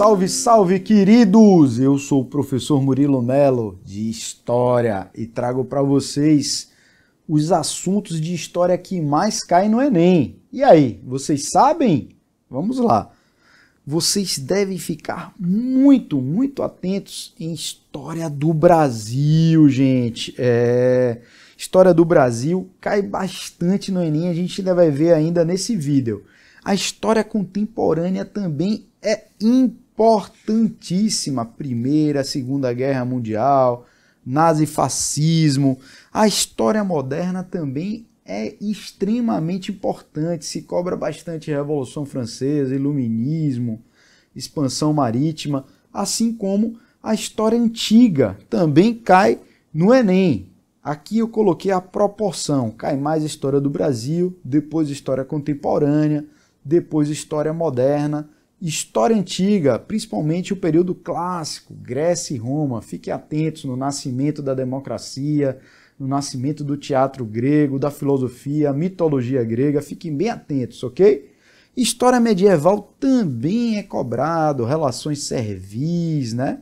salve, salve, queridos! Eu sou o professor Murilo Melo de História e trago para vocês os assuntos de história que mais caem no Enem. E aí, vocês sabem? Vamos lá. Vocês devem ficar muito, muito atentos em história do Brasil, gente. É, história do Brasil cai bastante no Enem, a gente ainda vai ver ainda nesse vídeo. A história contemporânea também é importante importantíssima, Primeira, Segunda Guerra Mundial, nazifascismo. A história moderna também é extremamente importante, se cobra bastante Revolução Francesa, Iluminismo, expansão marítima, assim como a história antiga também cai no Enem. Aqui eu coloquei a proporção, cai mais história do Brasil, depois história contemporânea, depois história moderna, História antiga, principalmente o período clássico, Grécia e Roma. Fiquem atentos no nascimento da democracia, no nascimento do teatro grego, da filosofia, mitologia grega. Fiquem bem atentos, ok? História medieval também é cobrado, relações servis, né?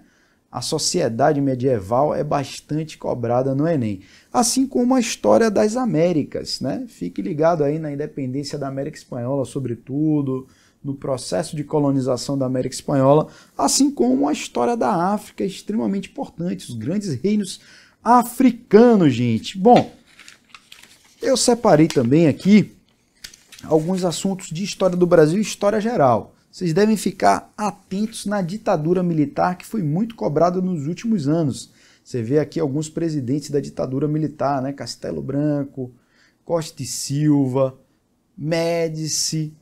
A sociedade medieval é bastante cobrada no Enem, assim como a história das Américas, né? Fique ligado aí na independência da América Espanhola, sobretudo, no processo de colonização da América Espanhola, assim como a história da África, extremamente importante, os grandes reinos africanos, gente. Bom, eu separei também aqui alguns assuntos de história do Brasil e história geral. Vocês devem ficar atentos na ditadura militar que foi muito cobrada nos últimos anos. Você vê aqui alguns presidentes da ditadura militar, né? Castelo Branco, Costa e Silva, Médici,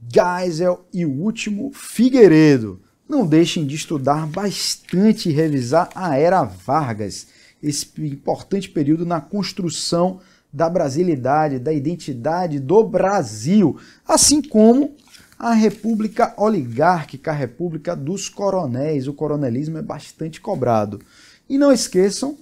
Geisel e o último Figueiredo. Não deixem de estudar bastante e revisar a Era Vargas, esse importante período na construção da brasilidade, da identidade do Brasil, assim como a República Oligárquica, a República dos Coronéis. O coronelismo é bastante cobrado. E não esqueçam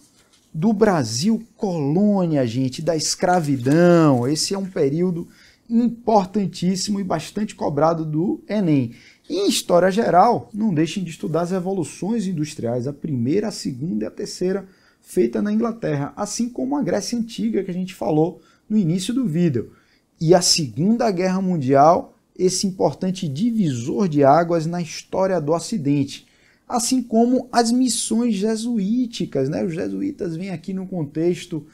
do Brasil colônia, gente, da escravidão. Esse é um período importantíssimo e bastante cobrado do Enem. Em história geral, não deixem de estudar as revoluções industriais, a primeira, a segunda e a terceira, feita na Inglaterra, assim como a Grécia Antiga, que a gente falou no início do vídeo. E a Segunda Guerra Mundial, esse importante divisor de águas na história do Ocidente. Assim como as missões jesuíticas, né? Os jesuítas vêm aqui no contexto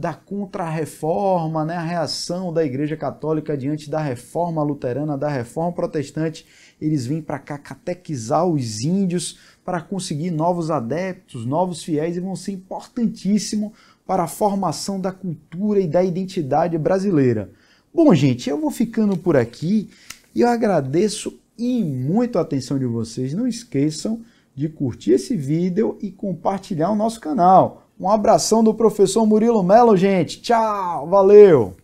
da contra-reforma, né, a reação da Igreja Católica diante da reforma luterana, da reforma protestante. Eles vêm para cá catequizar os índios para conseguir novos adeptos, novos fiéis e vão ser importantíssimo para a formação da cultura e da identidade brasileira. Bom, gente, eu vou ficando por aqui e eu agradeço e muito a atenção de vocês. Não esqueçam de curtir esse vídeo e compartilhar o nosso canal. Um abração do professor Murilo Melo, gente. Tchau, valeu!